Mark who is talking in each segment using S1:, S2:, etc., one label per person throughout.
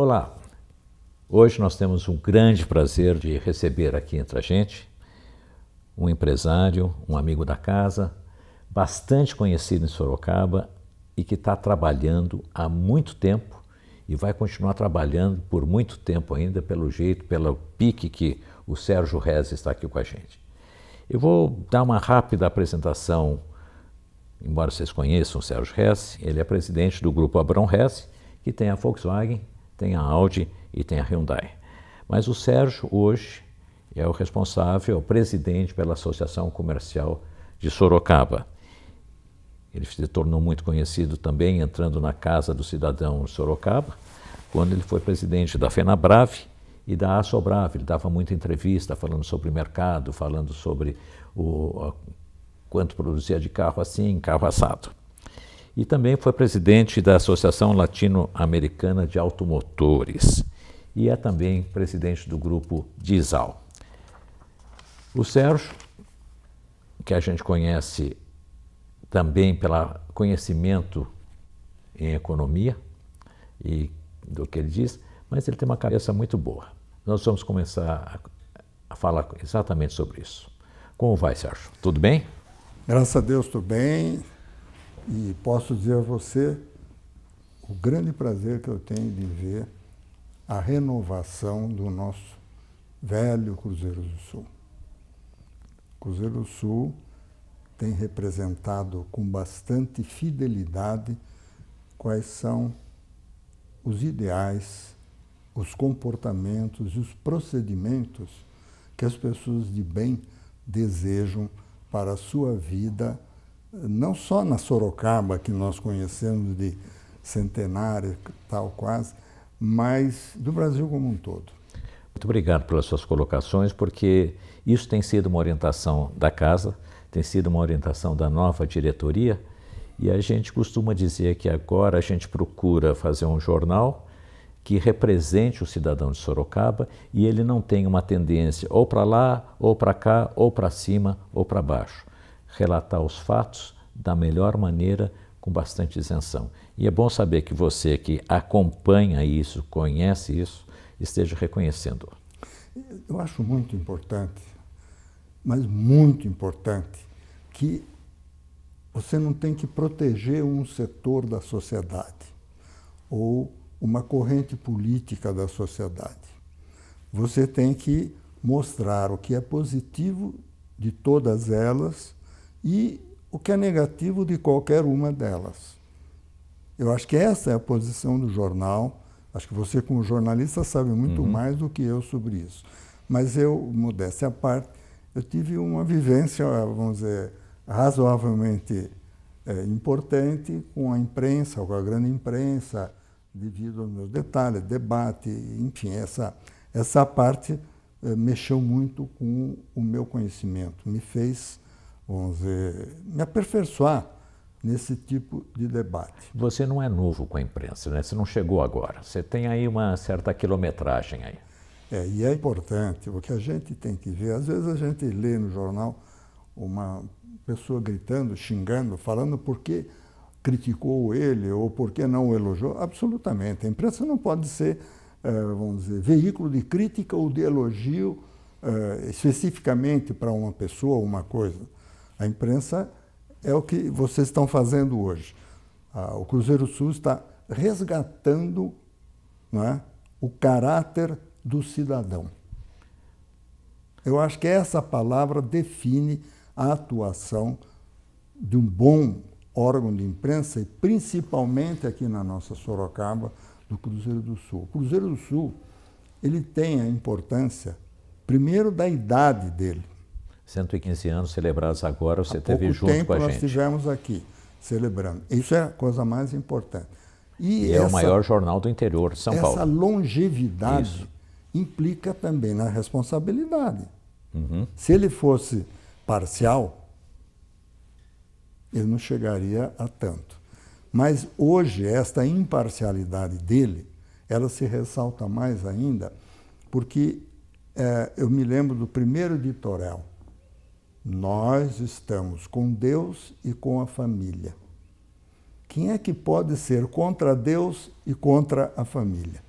S1: Olá, hoje nós temos um grande prazer de receber aqui entre a gente um empresário, um amigo da casa, bastante conhecido em Sorocaba e que está trabalhando há muito tempo e vai continuar trabalhando por muito tempo ainda, pelo jeito, pelo pique que o Sérgio Rez está aqui com a gente. Eu vou dar uma rápida apresentação, embora vocês conheçam o Sérgio Rez, ele é presidente do grupo Abrão Rez, que tem a Volkswagen tem a Audi e tem a Hyundai. Mas o Sérgio hoje é o responsável, é o presidente pela Associação Comercial de Sorocaba. Ele se tornou muito conhecido também entrando na Casa do Cidadão Sorocaba, quando ele foi presidente da FenaBrave e da Assobrave. Ele dava muita entrevista falando sobre mercado, falando sobre o, quanto produzia de carro assim, carro assado e também foi presidente da Associação Latino-Americana de Automotores e é também presidente do grupo Diesal. O Sérgio, que a gente conhece também pelo conhecimento em economia e do que ele diz, mas ele tem uma cabeça muito boa. Nós vamos começar a falar exatamente sobre isso. Como vai, Sérgio? Tudo bem?
S2: Graças a Deus, tudo bem. E posso dizer a você o grande prazer que eu tenho de ver a renovação do nosso velho Cruzeiro do Sul. O Cruzeiro do Sul tem representado com bastante fidelidade quais são os ideais, os comportamentos e os procedimentos que as pessoas de bem desejam para a sua vida não só na Sorocaba, que nós conhecemos de centenária, tal quase, mas do Brasil como um todo.
S1: Muito obrigado pelas suas colocações, porque isso tem sido uma orientação da casa, tem sido uma orientação da nova diretoria, e a gente costuma dizer que agora a gente procura fazer um jornal que represente o cidadão de Sorocaba e ele não tenha uma tendência ou para lá, ou para cá, ou para cima, ou para baixo relatar os fatos da melhor maneira, com bastante isenção. E é bom saber que você que acompanha isso, conhece isso, esteja reconhecendo.
S2: Eu acho muito importante, mas muito importante, que você não tem que proteger um setor da sociedade ou uma corrente política da sociedade. Você tem que mostrar o que é positivo de todas elas e o que é negativo de qualquer uma delas. Eu acho que essa é a posição do jornal. Acho que você, como jornalista, sabe muito uhum. mais do que eu sobre isso. Mas eu, modéstia à parte, eu tive uma vivência, vamos dizer, razoavelmente é, importante com a imprensa, com a grande imprensa, devido aos meus detalhes, debate, enfim, essa, essa parte é, mexeu muito com o meu conhecimento, me fez vamos dizer, me aperfeiçoar nesse tipo de debate.
S1: Você não é novo com a imprensa, né? Você não chegou agora. Você tem aí uma certa quilometragem aí.
S2: É, e é importante, porque a gente tem que ver, às vezes a gente lê no jornal uma pessoa gritando, xingando, falando porque criticou ele ou porque não o elogiou. Absolutamente. A imprensa não pode ser, eh, vamos dizer, veículo de crítica ou de elogio eh, especificamente para uma pessoa ou uma coisa. A imprensa é o que vocês estão fazendo hoje. Ah, o Cruzeiro Sul está resgatando não é, o caráter do cidadão. Eu acho que essa palavra define a atuação de um bom órgão de imprensa, e principalmente aqui na nossa Sorocaba, do Cruzeiro do Sul. O Cruzeiro do Sul ele tem a importância, primeiro, da
S1: idade dele. 115 anos celebrados agora, você teve junto tempo com a nós gente. nós
S2: estivemos aqui celebrando. Isso é a coisa mais importante. E, e essa, é o maior
S1: jornal do interior, São essa Paulo. Essa
S2: longevidade Isso. implica também na responsabilidade. Uhum. Se ele fosse parcial, ele não chegaria a tanto. Mas hoje, esta imparcialidade dele, ela se ressalta mais ainda, porque é, eu me lembro do primeiro editorial nós estamos com Deus e com a família. Quem é que pode ser contra Deus e contra a família?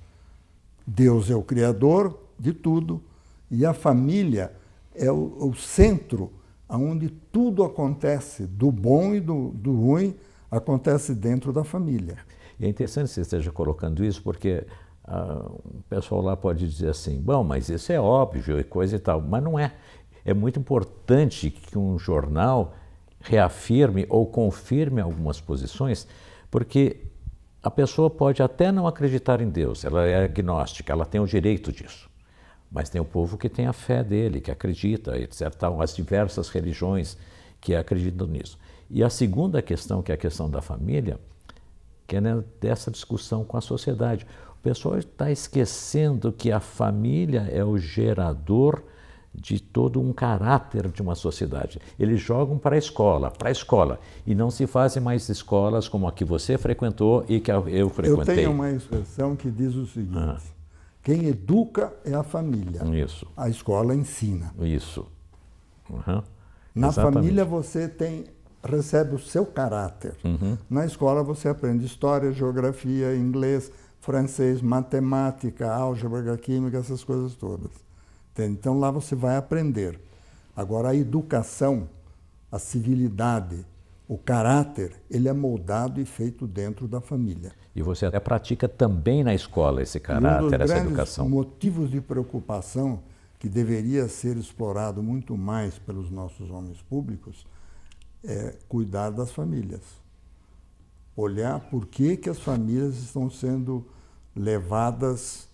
S2: Deus é o Criador de tudo e a família é o, o centro onde tudo acontece, do bom e do, do ruim, acontece dentro da família.
S1: É interessante que você esteja colocando isso, porque ah, o pessoal lá pode dizer assim, bom, mas isso é óbvio e coisa e tal, mas não é é muito importante que um jornal reafirme ou confirme algumas posições, porque a pessoa pode até não acreditar em Deus, ela é agnóstica, ela tem o direito disso. Mas tem o povo que tem a fé dele, que acredita, etc. As diversas religiões que acreditam nisso. E a segunda questão, que é a questão da família, que é né, dessa discussão com a sociedade. O pessoal está esquecendo que a família é o gerador de todo um caráter de uma sociedade. Eles jogam para a escola, para a escola, e não se fazem mais escolas como a que você frequentou e que eu frequentei. Eu tenho
S2: uma expressão que diz o seguinte: ah. quem educa é a família. Isso. A escola ensina. Isso. Uhum. Na Exatamente. família você tem recebe o seu caráter. Uhum. Na escola você aprende história, geografia, inglês, francês, matemática, álgebra, química, essas coisas todas. Entende? Então lá você vai aprender. Agora a educação, a civilidade, o caráter, ele é moldado e feito dentro da família.
S1: E você até pratica também na escola esse caráter, um essa educação.
S2: Motivos de preocupação que deveria ser explorado muito mais pelos nossos homens públicos é cuidar das famílias. Olhar por que, que as famílias estão sendo levadas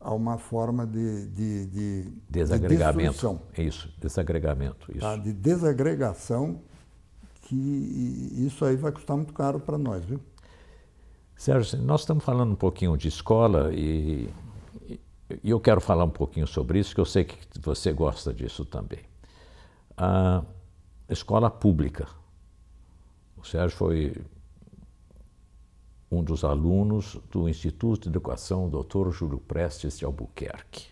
S2: a uma forma de, de, de desagregamento. De isso,
S1: desagregamento. Isso.
S2: Tá? De desagregação, que isso aí vai custar muito caro para nós, viu?
S1: Sérgio, nós estamos falando um pouquinho de escola e, e eu quero falar um pouquinho sobre isso, que eu sei que você gosta disso também. A escola pública. O Sérgio foi um dos alunos do Instituto de Educação Dr. Júlio Prestes de Albuquerque,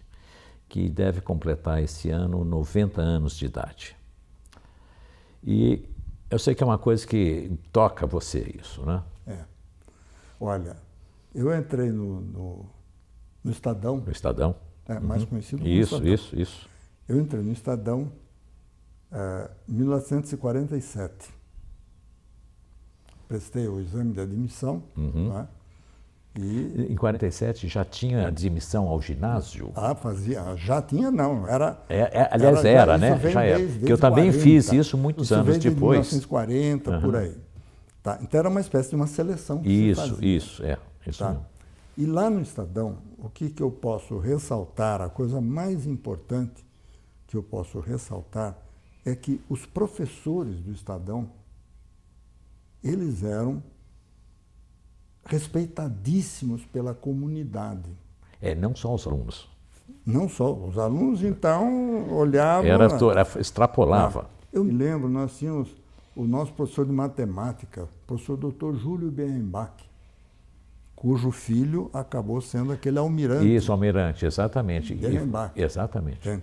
S1: que deve completar esse ano 90 anos de idade. E eu sei que é uma coisa que toca você isso, né?
S2: É. Olha, eu entrei no, no, no Estadão. No Estadão. É, mais uhum. conhecido como Isso, Estadão. isso, isso. Eu entrei no Estadão em eh, 1947 prestei o exame de admissão. Uhum.
S1: Né? E... Em 47 já tinha é. admissão ao ginásio?
S2: Ah, fazia. Já tinha, não. Era, é, é, aliás, era, era né? Já era. Né? Porque eu 40, também fiz isso muitos isso anos de depois. 1940, uhum. por aí. Tá? Então era uma espécie de uma seleção. isso, se isso, é. Isso tá? E lá no Estadão, o que, que eu posso ressaltar, a coisa mais importante que eu posso ressaltar é que os professores do Estadão eles eram respeitadíssimos pela comunidade. É, não só os alunos. Não só. Os alunos, então, olhavam. Era, era extrapolava. Eu me lembro, nós tínhamos o nosso professor de matemática, professor doutor Júlio Berenbach, cujo filho acabou sendo aquele almirante. Isso,
S1: almirante, exatamente. Berenbach. Exatamente.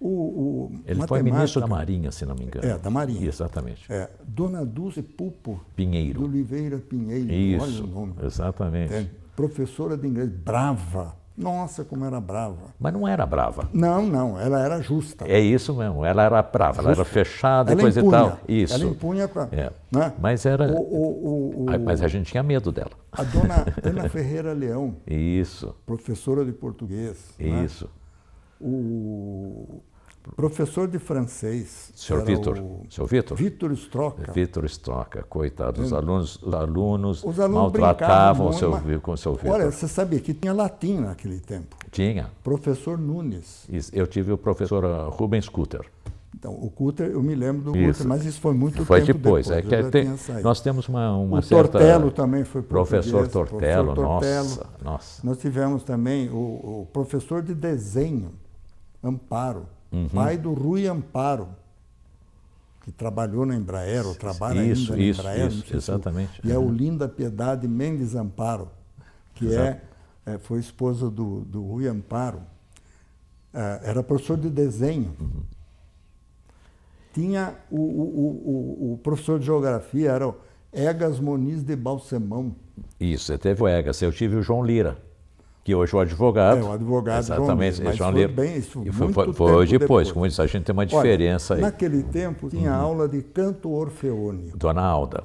S2: O, o Ele foi ministro da
S1: Marinha, se não me engano. É, da Marinha. Exatamente. É,
S2: Dona Dulce Pupo Pinheiro. Oliveira Pinheiro. Isso, olha o nome.
S1: exatamente. É,
S2: professora de inglês, brava. Nossa, como era brava. Mas
S1: não era brava. Não, não, ela era justa. É isso mesmo, ela era brava, justa. ela era fechada ela e coisa impunha, e tal. Isso. Ela impunha para. É. Né? Mas
S2: era. O, o, o, mas a
S1: gente tinha medo dela. A
S2: dona Ana Ferreira Leão.
S1: Isso.
S2: Professora de português. Né? Isso. Né? O Professor de francês. Senhor Vitor. Vitor? Vitor Stroca. Vitor
S1: Stroca, coitado. Os alunos, alunos, Os alunos maltratavam o seu, com o seu Vitor. Olha, você
S2: sabia que tinha latim naquele tempo? Tinha. Professor Nunes.
S1: Isso. Eu tive o professor ah, Rubens Kutter.
S2: Então, o Cutter, eu me lembro do Cutter, mas isso foi muito foi tempo depois. depois. É que tem, nós temos uma, uma o certa... Tortello também foi professor Tortello, professor Tortello, nossa, nossa. Nós tivemos também o, o professor de desenho, Amparo, uhum. pai do Rui Amparo, que trabalhou na Embraer, ou trabalha isso, ainda isso, na Embraer. Isso, é exatamente. Se, e é o uhum. Linda Piedade Mendes Amparo, que é, é, foi esposa do, do Rui Amparo. É, era professor de desenho. Uhum. Tinha o, o, o, o, professor de geografia, era o Egas Moniz de Balsemão.
S1: Isso, você teve o Egas. Eu tive o João Lira que hoje o advogado. É, o advogado. Exatamente. João, João, João Bem, isso e foi, foi, foi depois, como Isso, a gente tem uma diferença Olha, aí.
S2: Naquele tempo tinha uhum. aula de canto orfeônico.
S1: Dona Alda.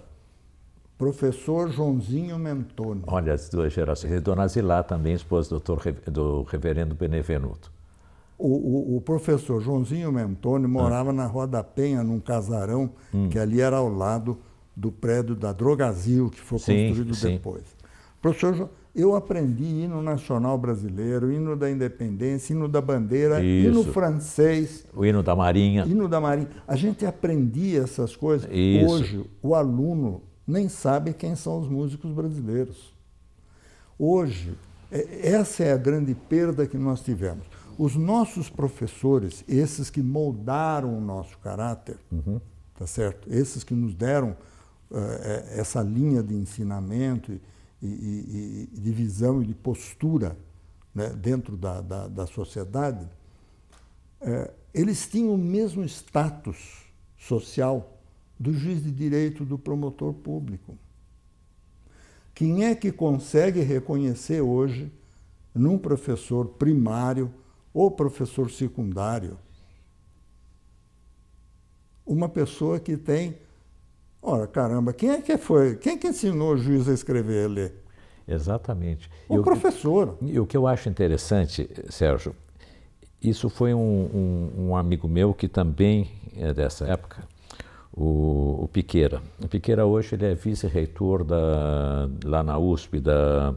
S2: Professor Joãozinho Mentoni.
S1: Olha, as duas gerações. E Dona Zilá também, esposa do, doutor, do reverendo Benevenuto.
S2: O, o, o, professor Joãozinho Mentoni morava ah. na Rua da Penha, num casarão, hum. que ali era ao lado do prédio da Drogazil, que foi sim, construído sim. depois. O professor João eu aprendi hino nacional brasileiro, hino da independência, hino da bandeira, Isso. hino francês. O hino da marinha. Hino da marinha. A gente aprendia essas coisas. Isso. Hoje, o aluno nem sabe quem são os músicos brasileiros. Hoje, é, essa é a grande perda que nós tivemos. Os nossos professores, esses que moldaram o nosso caráter, uhum. tá certo? Esses que nos deram uh, essa linha de ensinamento e, e, e de visão e de postura né, dentro da, da, da sociedade, é, eles tinham o mesmo status social do juiz de direito, do promotor público. Quem é que consegue reconhecer hoje, num professor primário ou professor secundário, uma pessoa que tem Ora, caramba, quem é que foi? Quem é que ensinou o juiz a escrever e ler? Exatamente. O professor.
S1: E o que eu acho interessante, Sérgio, isso foi um, um, um amigo meu que também é dessa época, o, o, Piqueira. O Piqueira hoje ele é vice-reitor lá na USP, da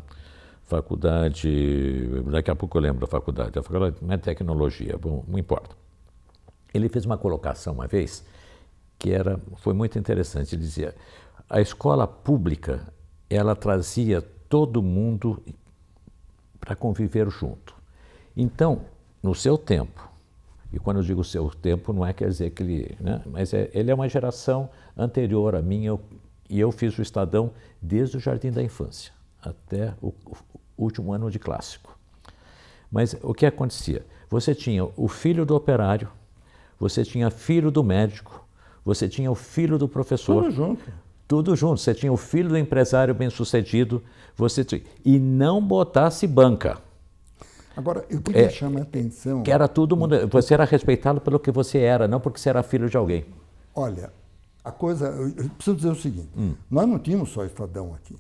S1: faculdade, daqui a pouco eu lembro da faculdade, da faculdade não é tecnologia, bom, não importa. Ele fez uma colocação uma vez que era, foi muito interessante. Ele dizia: a escola pública ela trazia todo mundo para conviver junto. Então, no seu tempo, e quando eu digo seu tempo, não é quer dizer que ele. Né? Mas é, ele é uma geração anterior a minha, eu, e eu fiz o Estadão desde o Jardim da Infância até o, o último ano de clássico. Mas o que acontecia? Você tinha o filho do operário, você tinha filho do médico, você tinha o filho do professor. Tudo junto. Tudo junto. Você tinha o filho do empresário bem-sucedido. Você tinha... E não botasse banca.
S2: Agora, eu queria é, chamar a atenção. Que era
S1: todo mundo. Você era respeitado pelo que você era, não porque você era filho de alguém.
S2: Olha, a coisa. Eu preciso dizer o seguinte: hum. nós não tínhamos só Estadão aqui.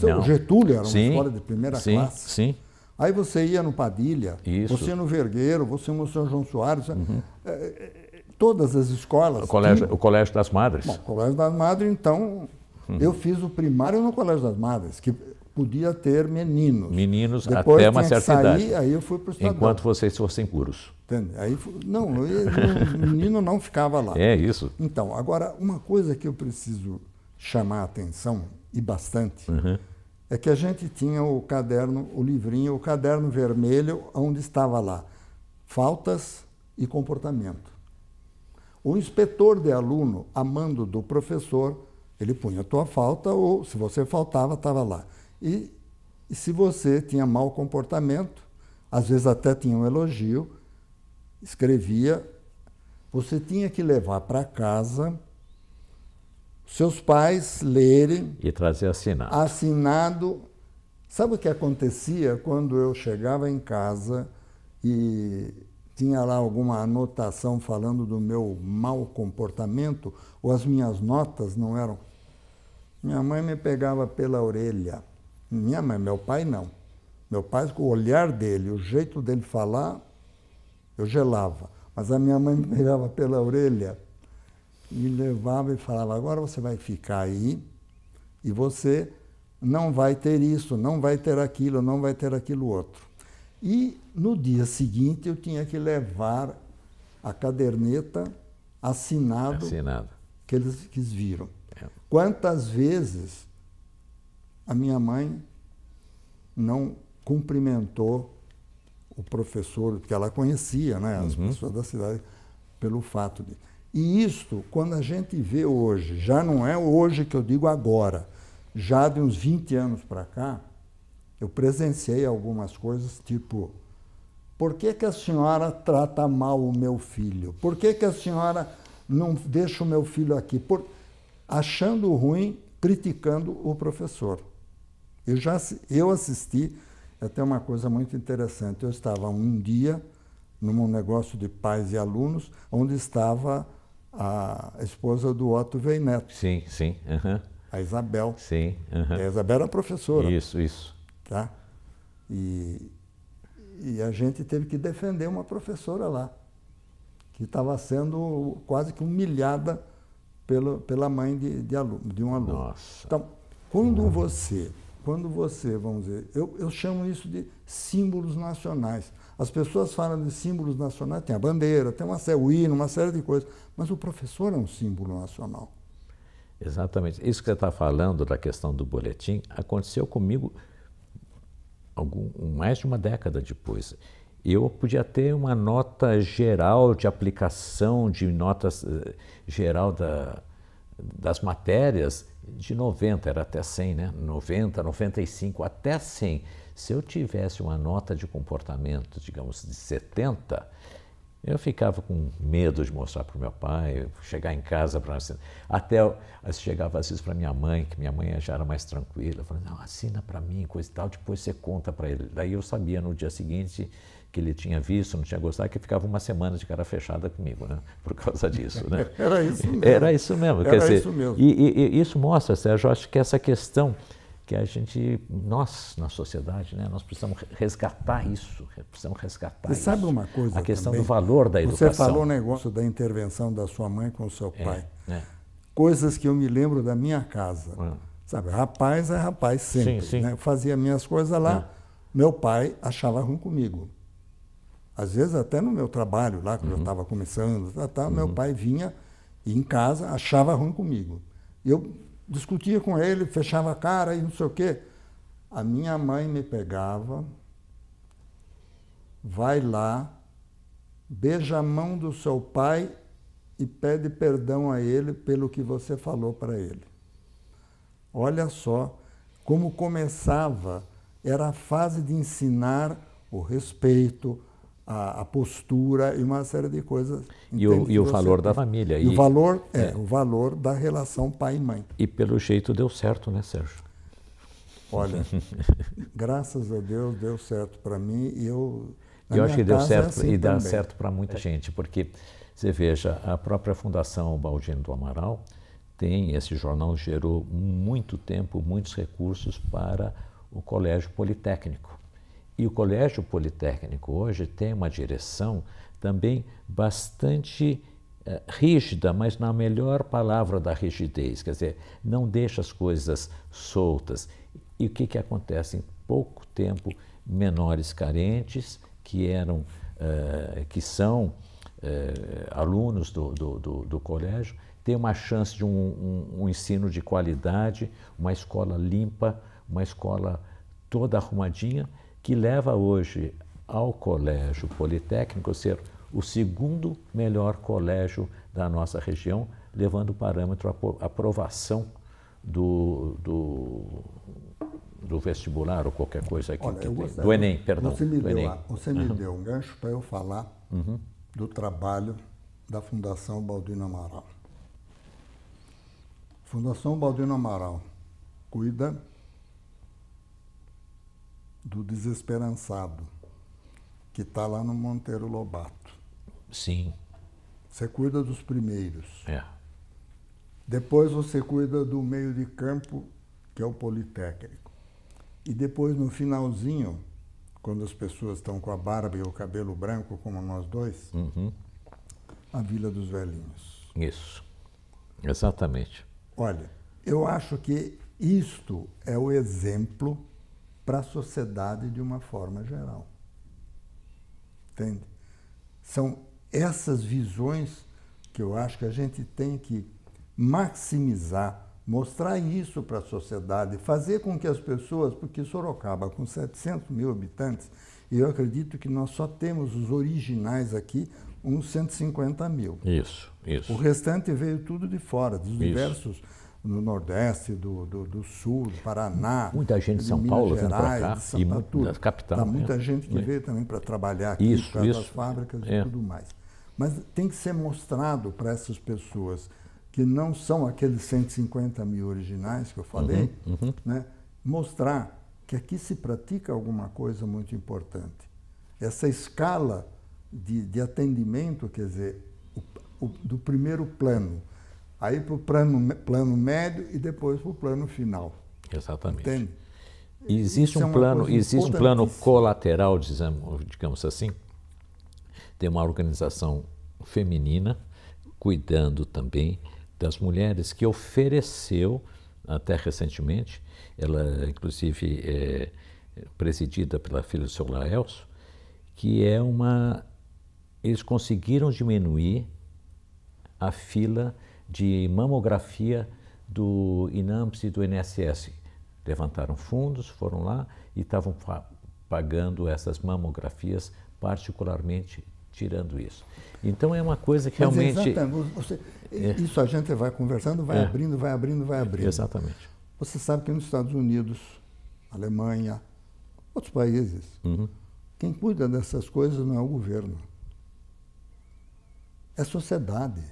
S2: Não. O Getúlio era uma sim, escola de primeira sim, classe. Sim. Aí você ia no Padilha, Isso. você no Vergueiro, você no São João Soares. Uhum. É, é todas as escolas. O Colégio,
S1: o colégio das Madres. Bom, o
S2: Colégio das Madres, então, uhum. eu fiz o primário no Colégio das Madres, que podia ter meninos. Meninos Depois, até uma certa sair, idade. Aí eu fui para o Estadão. Enquanto
S1: vocês fossem puros.
S2: Entende? Aí, não, o menino não ficava lá. É isso. Então, agora, uma coisa que eu preciso chamar a atenção, e bastante, uhum. é que a gente tinha o caderno, o livrinho, o caderno vermelho, onde estava lá faltas e comportamento. O inspetor de aluno, a mando do professor, ele punha a tua falta ou, se você faltava, estava lá. E, e se você tinha mau comportamento, às vezes até tinha um elogio, escrevia, você tinha que levar para casa seus pais lerem.
S1: E trazer assinado.
S2: Assinado. Sabe o que acontecia quando eu chegava em casa e tinha lá alguma anotação falando do meu mau comportamento ou as minhas notas não eram. Minha mãe me pegava pela orelha. Minha mãe, meu pai não. Meu pai, com o olhar dele, o jeito dele falar, eu gelava. Mas a minha mãe me pegava pela orelha e levava e falava: agora você vai ficar aí e você não vai ter isso, não vai ter aquilo, não vai ter aquilo outro. E no dia seguinte eu tinha que levar a caderneta assinado, assinado. que eles que viram. É. Quantas vezes a minha mãe não cumprimentou o professor, que ela conhecia, né, as uhum. pessoas da cidade, pelo fato de. E isto, quando a gente vê hoje, já não é hoje que eu digo agora, já de uns 20 anos para cá, eu presenciei algumas coisas, tipo, por que, que a senhora trata mal o meu filho? Por que, que a senhora não deixa o meu filho aqui? Por... Achando ruim, criticando o professor. Eu já eu assisti é até uma coisa muito interessante. Eu estava um dia num negócio de pais e alunos, onde estava a esposa do Otto Veineto.
S1: Sim, sim. Uhum. A
S2: Isabel. Sim. Uhum. A Isabel era professora. Isso, isso. Tá? E, e a gente teve que defender uma professora lá, que estava sendo quase que humilhada pelo, pela mãe de, de, aluno, de um aluno. Nossa. Então, quando Nossa. você, quando você, vamos dizer, eu, eu chamo isso de símbolos nacionais. As pessoas falam de símbolos nacionais, tem a bandeira, tem uma série, o hino, uma série de coisas, mas o professor é um símbolo nacional.
S1: Exatamente. Isso que você está falando da questão do boletim aconteceu comigo algum, mais de uma década depois. Eu podia ter uma nota geral de aplicação, de notas uh, geral da, das matérias de 90, era até 100, né? 90, 95, até 100. Se eu tivesse uma nota de comportamento, digamos, de 70, eu ficava com medo de mostrar para o meu pai, chegar em casa para até eu chegava às vezes para minha mãe, que minha mãe já era mais tranquila, falando não assina para mim, coisa e tal, depois você conta para ele. Daí eu sabia no dia seguinte que ele tinha visto, não tinha gostado, que ficava uma semana de cara fechada comigo, né? Por causa disso, né? era isso mesmo. Era isso mesmo. Era quer isso dizer, mesmo. E, e, e isso mostra, Sérgio, acho que essa questão que a gente, nós na sociedade, né, nós precisamos resgatar isso, precisamos resgatar Você isso. sabe uma coisa A questão também, do valor da educação. Você falou
S2: o negócio da intervenção da sua mãe com o seu é, pai. É, é. Coisas que eu me lembro da minha casa. É. Sabe, rapaz é rapaz sempre. Sim, sim. Né? Eu fazia minhas coisas lá, ah. meu pai achava ruim comigo. Às vezes até no meu trabalho lá, quando uhum. eu estava começando, tá, tá, uhum. meu pai vinha e em casa achava ruim comigo. Eu discutia com ele, fechava a cara e não sei o quê. A minha mãe me pegava, vai lá, beija a mão do seu pai e pede perdão a ele pelo que você falou para ele. Olha só como começava, era a fase de ensinar o respeito, a, a, postura e uma série de coisas. E o, e o então, valor assim, da família. E, e o valor é, é, o valor da relação pai e mãe.
S1: E pelo jeito deu certo, né, Sérgio?
S2: Olha, graças a Deus deu certo para mim e eu. Eu acho que deu é certo é assim e dá também. certo para muita é.
S1: gente, porque você veja, a própria Fundação Baldino do Amaral tem, esse jornal gerou muito tempo, muitos recursos para o Colégio Politécnico. E o Colégio Politécnico hoje tem uma direção também bastante uh, rígida, mas na melhor palavra da rigidez, quer dizer, não deixa as coisas soltas. E o que, que acontece? Em pouco tempo, menores carentes que eram, uh, que são uh, alunos do, do, do, do colégio, têm uma chance de um, um, um ensino de qualidade, uma escola limpa, uma escola toda arrumadinha que leva hoje ao Colégio Politécnico ser o segundo melhor colégio da nossa região, levando o parâmetro a aprovação do, do, do, vestibular ou qualquer coisa aqui. Olha, que, gostaria, do Enem, perdão. Você me, deu, Enem. Você me uhum.
S2: deu um gancho para eu falar uhum. do trabalho da Fundação Baldino Amaral. Fundação Baldino Amaral cuida do Desesperançado, que está lá no Monteiro Lobato. Sim. Você cuida dos primeiros. É. Depois você cuida do meio de campo, que é o Politécnico. E depois, no finalzinho, quando as pessoas estão com a barba e o cabelo branco, como nós dois, uhum. a Vila dos Velhinhos.
S1: Isso, exatamente.
S2: Olha, eu acho que isto é o exemplo para a sociedade de uma forma geral. Entende? São essas visões que eu acho que a gente tem que maximizar, mostrar isso para a sociedade, fazer com que as pessoas, porque Sorocaba, com 700 mil habitantes, eu acredito que nós só temos os originais aqui, uns 150 mil. Isso, isso. O restante veio tudo de fora, dos isso. diversos no Nordeste, do, do, do Sul, do Paraná. Muita gente de São Minas Paulo Gerais, vem para cá, e muito, da capital. Tá né? muita gente que é. veio também para trabalhar aqui, isso, para as fábricas é. e tudo mais. Mas tem que ser mostrado para essas pessoas que não são aqueles 150 mil originais que eu falei, uhum, uhum. Né? mostrar que aqui se pratica alguma coisa muito importante. Essa escala de, de atendimento, quer dizer, o, o, do primeiro plano aí para o plano, plano médio e depois para o plano final. Exatamente.
S1: Entende? Existe um é plano, existe um plano colateral, digamos assim. Tem uma organização feminina cuidando também das mulheres que ofereceu até recentemente, ela inclusive é presidida pela filha do seu Laelso, que é uma eles conseguiram diminuir a fila de mamografia do INAMPS e do INSS. Levantaram fundos, foram lá e estavam pagando essas mamografias, particularmente tirando isso. Então é uma coisa que Mas é realmente. Exatamente. Você, é. Isso
S2: a gente vai conversando, vai é. abrindo, vai abrindo, vai abrindo. Exatamente. Você sabe que nos Estados Unidos, Alemanha, outros países, uhum. quem cuida dessas coisas não é o governo, é a sociedade.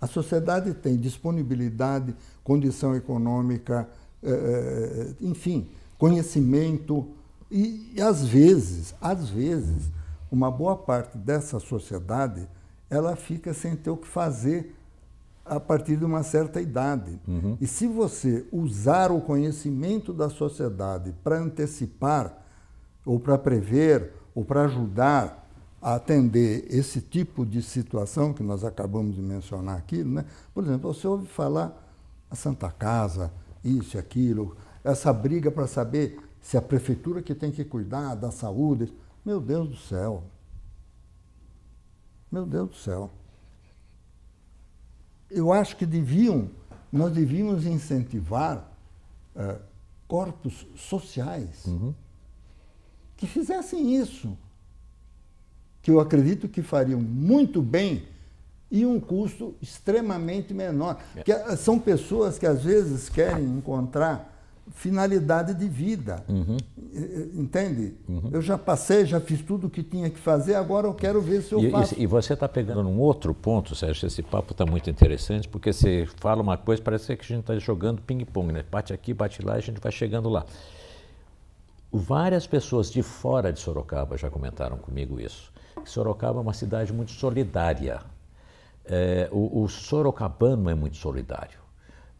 S2: A sociedade tem disponibilidade, condição econômica, eh, eh, enfim, conhecimento. E, e às vezes, às vezes, uma boa parte dessa sociedade ela fica sem ter o que fazer a partir de uma certa idade. Uhum. E se você usar o conhecimento da sociedade para antecipar, ou para prever, ou para ajudar atender esse tipo de situação que nós acabamos de mencionar aqui, né? por exemplo, você ouve falar a Santa Casa, isso, aquilo, essa briga para saber se a prefeitura que tem que cuidar da saúde. Meu Deus do céu! Meu Deus do céu! Eu acho que deviam, nós devíamos incentivar eh, corpos sociais uhum. que fizessem isso que eu acredito que fariam muito bem e um custo extremamente menor. É. Que ah, são pessoas que às vezes querem encontrar finalidade de vida. Uhum. Entende? Uhum. Eu já passei, já fiz tudo o que tinha que fazer, agora eu quero ver se eu e, faço.
S1: E, e você está pegando num outro ponto, Sérgio, esse papo está muito interessante, porque você fala uma coisa, parece que a gente está jogando ping-pong, né? Bate aqui, bate lá, a gente vai chegando lá. Várias pessoas de fora de Sorocaba já comentaram comigo isso. Sorocaba é uma cidade muito solidária. É, o, o, sorocabano é muito solidário.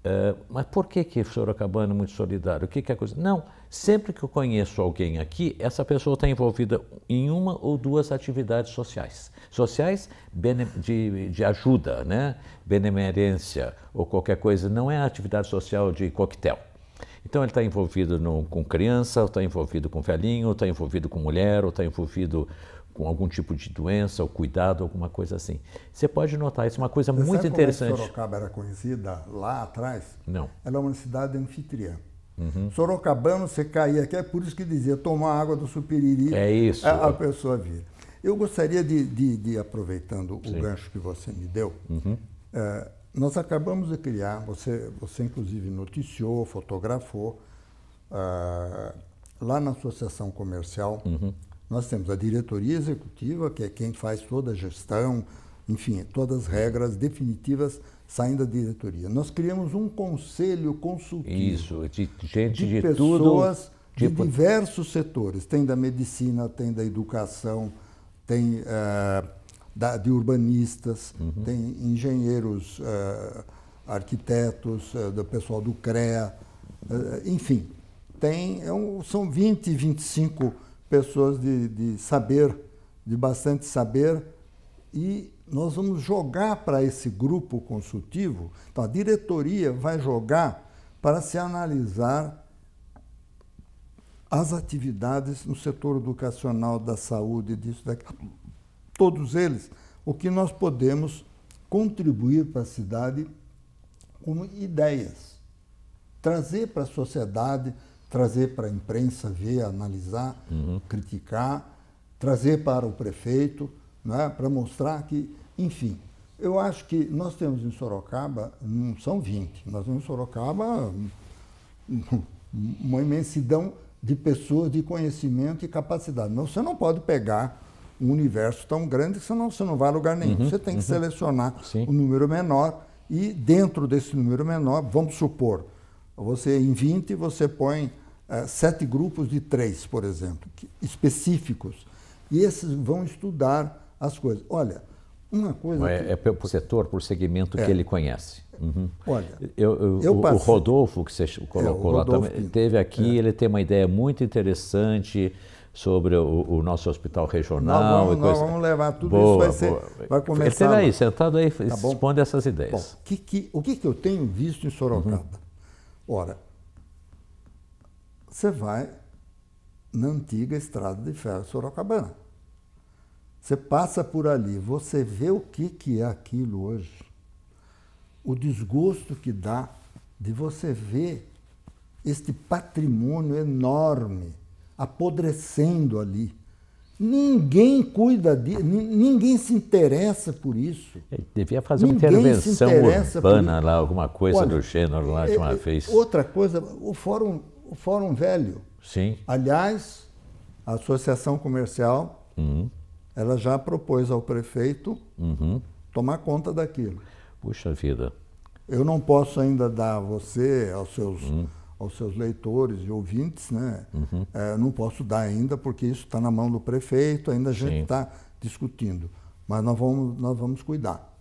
S1: É, mas por que, que sorocabano é muito solidário? O que, que é coisa? Não, sempre que eu conheço alguém aqui, essa pessoa está envolvida em uma ou duas atividades sociais. Sociais de, de ajuda, né? benemerência ou qualquer coisa. Não é atividade social de coquetel. Então ele está envolvido no, com criança, ou está envolvido com velhinho, ou está envolvido com mulher, ou está envolvido com algum tipo de doença ou cuidado, alguma coisa assim. Você pode notar, isso é uma coisa Você muito sabe interessante. Como é que
S2: Sorocaba era conhecida lá atrás? Não. Ela é uma cidade anfitriã. Uhum. Sorocabano, você caía aqui, é por isso que dizia tomar água do Supiriri. É isso. A, a pessoa vira. Eu gostaria de, de, de aproveitando Sim. o gancho que você me deu, uhum. é, nós acabamos de criar, você, você inclusive noticiou, fotografou, uh, lá na Associação Comercial, uhum. Nós temos a diretoria executiva, que é quem faz toda a gestão, enfim, todas as regras definitivas saem da diretoria. Nós criamos um conselho consultivo.
S1: Isso, de gente de, de pessoas tudo, de tipo...
S2: diversos setores. Tem da medicina, tem da educação, tem uh, da, de urbanistas, uhum. tem engenheiros, uh, arquitetos, uh, do pessoal do CREA, enfim. Tem, é um, são 20, 25 pessoas de, de saber, de bastante saber, e nós vamos jogar para esse grupo consultivo, então a diretoria vai jogar para se analisar as atividades no setor educacional, da saúde, disso, daquilo, todos eles, o que nós podemos contribuir para a cidade como ideias, trazer para a sociedade trazer para a imprensa ver, analisar, uhum. criticar, trazer para o prefeito, né, para mostrar que, enfim, eu acho que nós temos em Sorocaba, não são 20, nós temos em Sorocaba uma imensidão de pessoas de conhecimento e capacidade. Mas você não pode pegar um universo tão grande, senão você não vai a lugar nenhum. Uhum, você tem que uhum. selecionar o um número menor e, dentro desse número menor, vamos supor, você em 20 você põe é, sete grupos de três, por exemplo, que, específicos. E esses vão estudar as coisas. Olha, uma coisa.
S1: É, que... é por setor, por segmento é. que ele conhece. Uhum. Olha, eu, eu, eu o, o, Rodolfo, que você é, colocou lá também, Pinto. teve aqui, é. ele tem uma ideia muito interessante sobre o, o nosso hospital regional. Nós vamos, nós vamos levar tudo boa, isso, vai, ser, vai começar. Ele aí, sentado aí, tá responde bom? essas ideias.
S2: Bom, que, que, o que, que eu tenho visto em Sorocaba? Uhum. Ora, você vai na antiga estrada de ferro Sorocabana. Você passa por ali, você vê o que, que é aquilo hoje. O desgosto que dá de você ver este patrimônio enorme apodrecendo ali Ninguém cuida disso, ninguém se interessa por isso. Ele devia fazer ninguém uma intervenção urbana lá, alguma coisa Olha, do gênero lá de uma é, é, vez. Outra coisa, o Fórum, o fórum Velho. Sim. Aliás, a Associação Comercial, uhum. ela já propôs ao prefeito uhum. tomar conta daquilo.
S1: Puxa vida.
S2: Eu não posso ainda dar a você, aos seus... Uhum aos seus leitores e ouvintes, né? Uhum. É, não posso dar ainda, porque isso está na mão do prefeito, ainda a gente está discutindo. Mas nós vamos, nós vamos cuidar.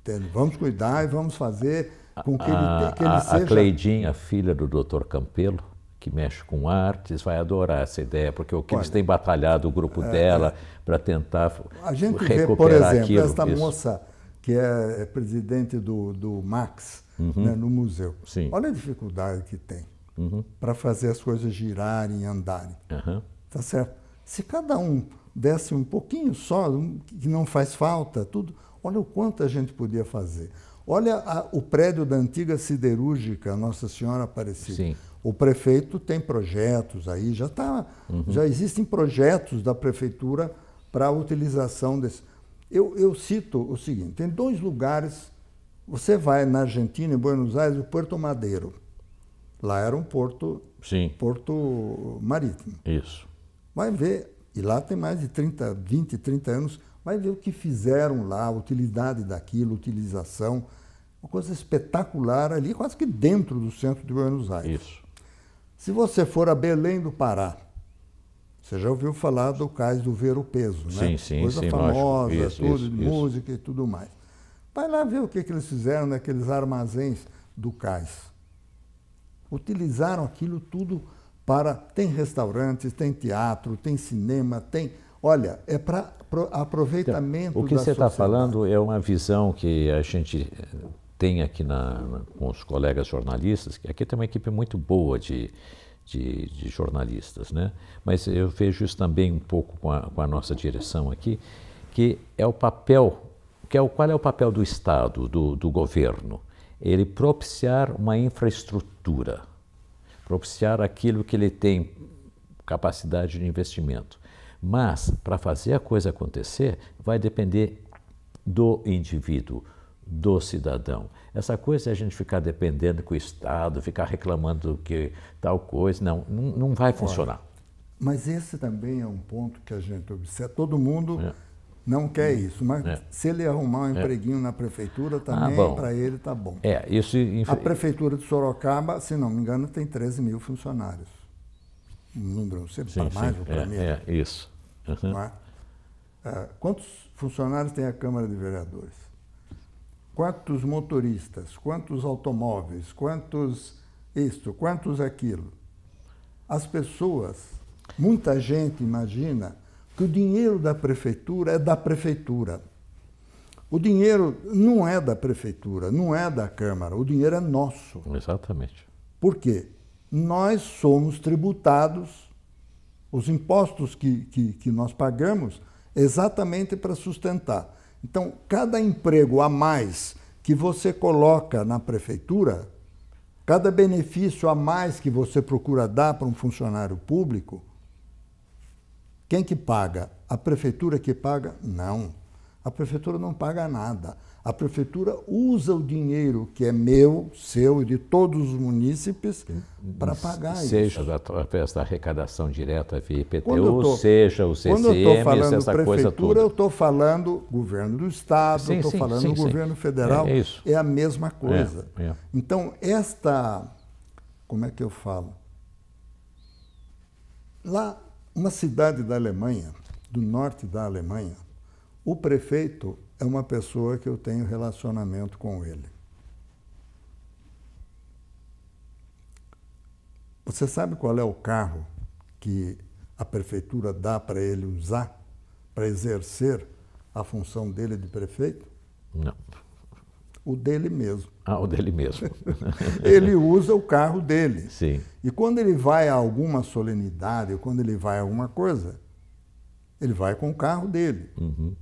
S2: Entende? Vamos cuidar e vamos fazer com que, a, ele, que ele a, seja. A
S1: Cleidinha, filha do Dr. Campelo, que mexe com artes, vai adorar essa ideia, porque é o que Olha, eles têm batalhado, o grupo é, dela, é, para tentar A gente recuperar vê, por exemplo, aquilo, essa moça
S2: que é, é presidente do, do Max, né, uhum. né, no museu. Sim. Olha a dificuldade que tem uhum. para fazer as coisas girarem, andarem. Uhum. Tá certo? Se cada um desse um pouquinho só, que não faz falta, tudo, olha o quanto a gente podia fazer. Olha a, o prédio da antiga siderúrgica Nossa Senhora Aparecida. Sim. O prefeito tem projetos aí, já tá, uhum. já existem projetos da prefeitura para a utilização desse. Eu, eu cito o seguinte: tem dois lugares você vai na Argentina, em Buenos Aires, o Porto Madeiro. Lá era um porto, Sim. porto marítimo. Isso. Vai ver, e lá tem mais de 30, 20, 30 anos, vai ver o que fizeram lá, a utilidade daquilo, utilização. Uma coisa espetacular ali, quase que dentro do centro de Buenos Aires. Isso. Se você for a Belém do Pará, você já ouviu falar do cais do Ver o Peso, né? Sim, sim, coisa sim, famosa, isso, tudo, isso. música e tudo mais. Vai lá ver o que, que eles fizeram naqueles armazéns do cais. Utilizaram aquilo tudo para. Tem restaurantes, tem teatro, tem cinema, tem. Olha, é para aproveitamento então, O que você está falando
S1: é uma visão que a gente eh, tem aqui na, na, com os colegas jornalistas, que aqui tem uma equipe muito boa de, de, de, jornalistas, né? Mas eu vejo isso também um pouco com a, com a nossa direção aqui, que é o papel que é o, qual é o papel do Estado, do, do governo? Ele propiciar uma infraestrutura, propiciar aquilo que ele tem capacidade de investimento. Mas, para fazer a coisa acontecer, vai depender do indivíduo, do cidadão. Essa coisa de é a gente ficar dependendo com o Estado, ficar reclamando que tal coisa, não, não, vai funcionar.
S2: mas esse também é um ponto que a gente observa. Todo mundo é não quer hum. isso, mas é. se ele arrumar um é. empreguinho é. na prefeitura ah, também, ah, para ele está bom. É, isso inf... A prefeitura de Sorocaba, se não me engano, tem 13 mil funcionários. Um número, sempre para mais sim. ou para é,
S1: menos. É, isso. Uhum.
S2: É? quantos funcionários tem a Câmara de Vereadores? Quantos motoristas? Quantos automóveis? Quantos isto? Quantos aquilo? As pessoas, muita gente imagina que o dinheiro da prefeitura é da prefeitura. O dinheiro não é da prefeitura, não é da Câmara, o dinheiro é nosso. Exatamente. Por quê? Nós somos tributados, os impostos que, que, que nós pagamos, exatamente para sustentar. Então, cada emprego a mais que você coloca na prefeitura, cada benefício a mais que você procura dar para um funcionário público, quem que paga? A prefeitura que paga? Não. A prefeitura não paga nada. A prefeitura usa o dinheiro que é meu, seu e de todos os munícipes para hum, pagar seja isso.
S1: Seja através da arrecadação direta via IPTU, tô, seja o CCM, quando eu falando essa prefeitura, coisa toda. eu
S2: estou falando governo do Estado, estou falando sim, governo sim. federal. É, é, é, a mesma coisa. É, é, então, esta... Como é que eu falo? Lá uma cidade da Alemanha, do norte da Alemanha, o prefeito é uma pessoa que eu tenho relacionamento com ele. Você sabe qual é o carro que a prefeitura dá para ele usar para exercer a função dele de prefeito? Não. O dele mesmo. Ah, o dele mesmo. ele usa o carro dele. Sim. E quando ele vai a alguma solenidade, ou quando ele vai a alguma coisa, ele vai com o carro dele. Uhum.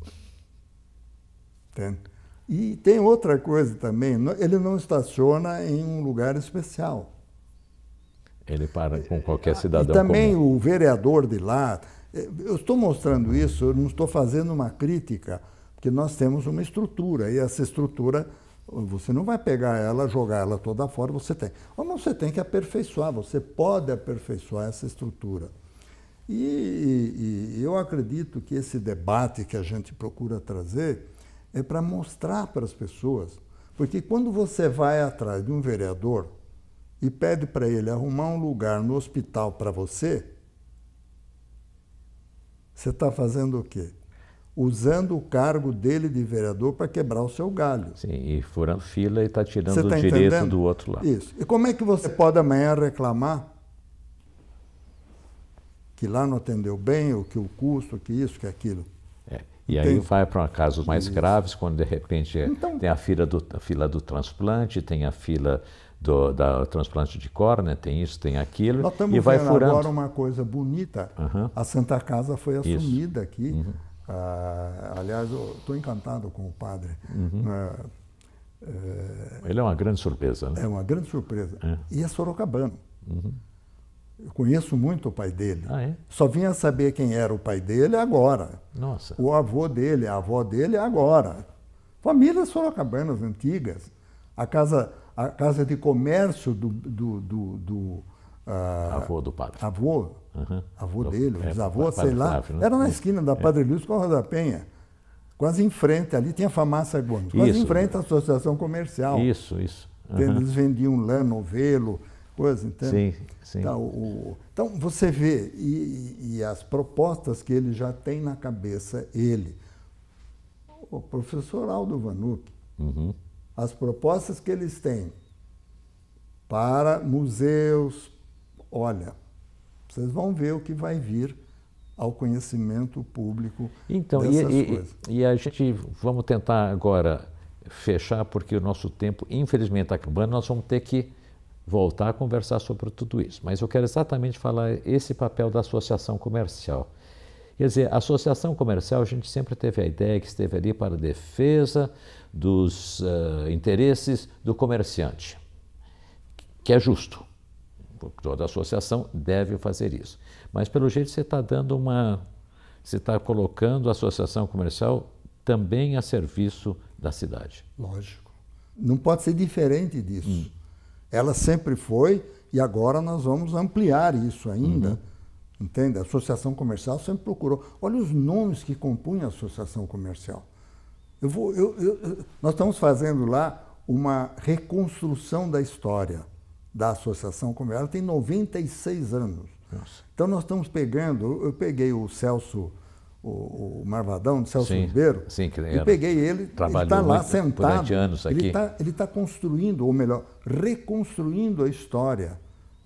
S2: E tem outra coisa também, ele não estaciona em um lugar especial.
S1: Ele para com qualquer cidadão. E também
S2: comum. o vereador de lá. Eh, eu estou mostrando isso, eu não estou fazendo uma crítica, porque nós temos uma estrutura, e essa estrutura você não vai pegar ela, jogar ela toda fora, você tem. Ou você tem que aperfeiçoar, você pode aperfeiçoar essa estrutura. E, e, e eu acredito que esse debate que a gente procura trazer é para mostrar para as pessoas. Porque quando você vai atrás de um vereador e pede para ele arrumar um lugar no hospital para você, você está fazendo o quê? usando o cargo dele de vereador para quebrar o seu galho. Sim,
S1: e furando fila e está tirando tá o direito entendendo? do outro lado. Isso.
S2: E como é que você pode amanhã reclamar que lá não atendeu bem, ou que o custo, que isso, que aquilo? É.
S1: E aí tem... vai para casos mais isso. graves, quando de repente é, então... tem a fila, do, a fila do transplante, tem a fila do da, transplante de córnea, né? tem isso, tem aquilo, Nós estamos e vai furando. agora
S2: uma coisa bonita. Uhum. A Santa Casa foi assumida isso. aqui. Uhum ah, aliás, estou encantado com o padre. Uhum. Ah, é, Ele é uma grande surpresa, né? É uma grande surpresa. É. E é sorocabano. Uhum. Eu conheço muito o pai dele. Ah, é? Só vinha saber quem era o pai dele agora. Nossa. O avô dele, a avó dele agora. Famílias sorocabanas antigas. A casa, a casa de comércio do, do, do, do ah, avô do padre. Avô Uhum. Avô dele, é, bisavô, é, sei lá. Flávio, né? Era na esquina da é. Padre Luiz com a Roda Penha. Quase em frente, ali tinha a farmácia Gomes. Quase isso. em frente à associação comercial. Isso, isso. Uhum. Eles vendiam lã, novelo, coisa, entende? Sim, sim. Então, o, então você vê, e, e as propostas que ele já tem na cabeça, ele. O professor Aldo Vanuc, uhum. as propostas que eles têm para museus, olha, vocês vão ver o que vai vir ao conhecimento público então, dessas e, coisas.
S1: E, e a gente, vamos tentar agora fechar, porque o nosso tempo, infelizmente, está acabando, nós vamos ter que voltar a conversar sobre tudo isso. Mas eu quero exatamente falar esse papel da associação comercial. Quer dizer, a associação comercial, a gente sempre teve a ideia que esteve ali para a defesa dos uh, interesses do comerciante, que é justo porque toda associação deve fazer isso. Mas pelo jeito você está dando uma, você está colocando a associação comercial também a serviço da cidade.
S2: Lógico. Não pode ser diferente disso. Hum. Ela sempre foi e agora nós vamos ampliar isso ainda. Uhum. Entende? A associação comercial sempre procurou. Olha os nomes que compunham a associação comercial. Eu vou, eu, eu, nós estamos fazendo lá uma reconstrução da história da associação como ela tem 96 anos. Nossa. Então nós estamos pegando, eu peguei o Celso, o, o Marvadão, Celso sim, Ribeiro, sim, que e peguei ele, ele está lá sentado. Anos aqui. Tá, ele está tá construindo, ou melhor, reconstruindo a história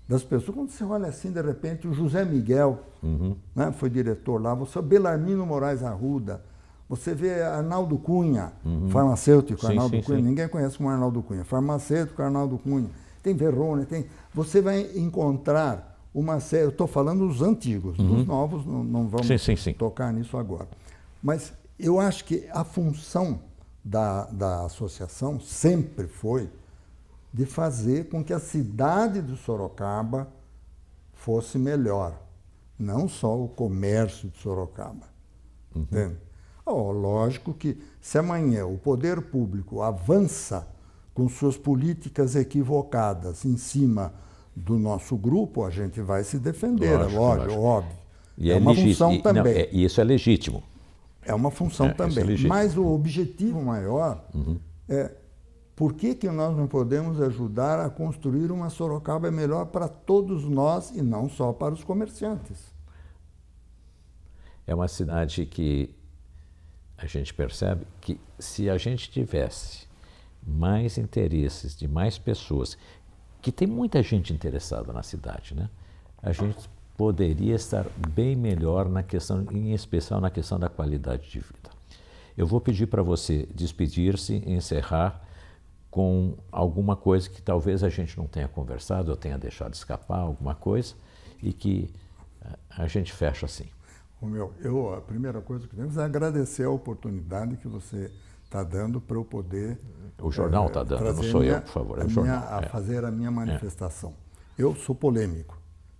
S2: das pessoas. Quando você olha assim, de repente, o José Miguel, uhum. né, foi diretor lá, você, o Belarmino Moraes Arruda, você vê Arnaldo Cunha,
S1: uhum. farmacêutico, sim, Arnaldo sim, Cunha, sim.
S2: ninguém conhece como Arnaldo Cunha, farmacêutico Arnaldo Cunha tem Verona, tem. Você vai encontrar uma série. Eu estou falando dos antigos, uhum. dos novos, não, não vamos sim, sim, sim. tocar nisso agora. Mas eu acho que a função da, da associação sempre foi de fazer com que a cidade de Sorocaba fosse melhor, não só o comércio de Sorocaba. Uhum. Oh, lógico que se amanhã o poder público avança com suas políticas equivocadas em cima do nosso grupo, a gente vai se defender, é lógico, óbvio, lógico. óbvio. E é, é uma função e, também. Não, é, e isso é legítimo. É uma função é, é também. Mas o objetivo maior uhum. é por que, que nós não podemos ajudar a construir uma Sorocaba melhor para todos nós e não só para os comerciantes?
S1: É uma cidade que a gente percebe que se a gente tivesse mais interesses de mais pessoas, que tem muita gente interessada na cidade, né? A gente poderia estar bem melhor na questão, em especial na questão da qualidade de vida. Eu vou pedir para você despedir-se encerrar com alguma coisa que talvez a gente não tenha conversado, eu tenha deixado escapar alguma coisa e que ah, a gente fecha assim.
S2: Romeu, eu a primeira coisa que temos é agradecer a oportunidade que você está dando para eu poder. O jornal está eh, é, dando, não sou minha, eu, por favor. É o Minha, a é. fazer a minha é. manifestação. É. Eu sou polêmico,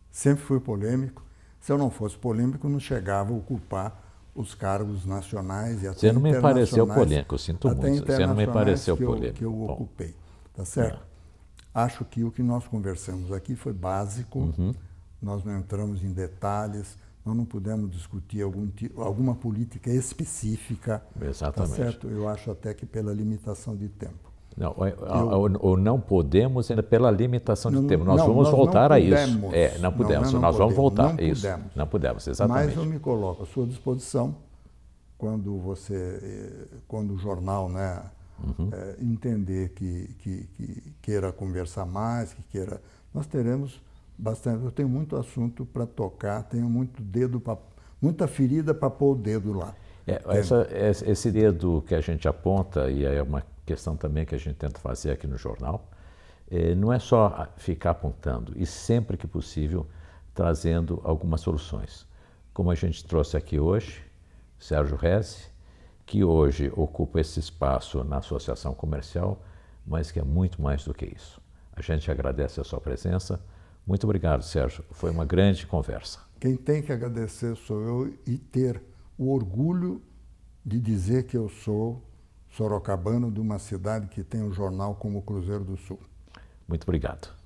S2: sempre fui polêmico. Se eu não fosse polêmico, não chegava a ocupar os cargos nacionais e até Você não me pareceu polêmico, eu sinto muito. Você não me pareceu que eu, polêmico. Que eu Bom. ocupei, tá certo? É. Acho que o que nós conversamos aqui foi básico. Uhum. Nós não entramos em detalhes nós não pudemos discutir algum, alguma política específica. Tá exatamente. Tá certo? Eu acho até que pela limitação de tempo.
S1: Não, ou, é, não podemos ainda pela limitação de não, tempo. Nós não, vamos nós voltar a isso. É, não pudemos. Não, nós não vamos voltar não isso. Pudemos. Não pudemos, exatamente. Mas eu
S2: me coloco à sua disposição quando você, eh, quando o jornal, né, uhum. é, entender que, que, que, queira conversar mais, que queira, nós teremos bastante. Eu tenho muito assunto para tocar, tenho muito dedo pra, muita ferida para pôr o dedo lá. É, é. essa,
S1: esse dedo que a gente aponta, e é uma questão também que a gente tenta fazer aqui no jornal, é, não é só ficar apontando, e sempre que possível trazendo algumas soluções. Como a gente trouxe aqui hoje, Sérgio Rez, que hoje ocupa esse espaço na associação comercial, mas que é muito mais do que isso. A gente agradece a sua presença. Muito obrigado, Sérgio. Foi uma grande conversa.
S2: Quem tem que agradecer sou eu e ter o orgulho de dizer que eu sou sorocabano de uma cidade que tem um jornal como o Cruzeiro do Sul.
S1: Muito obrigado.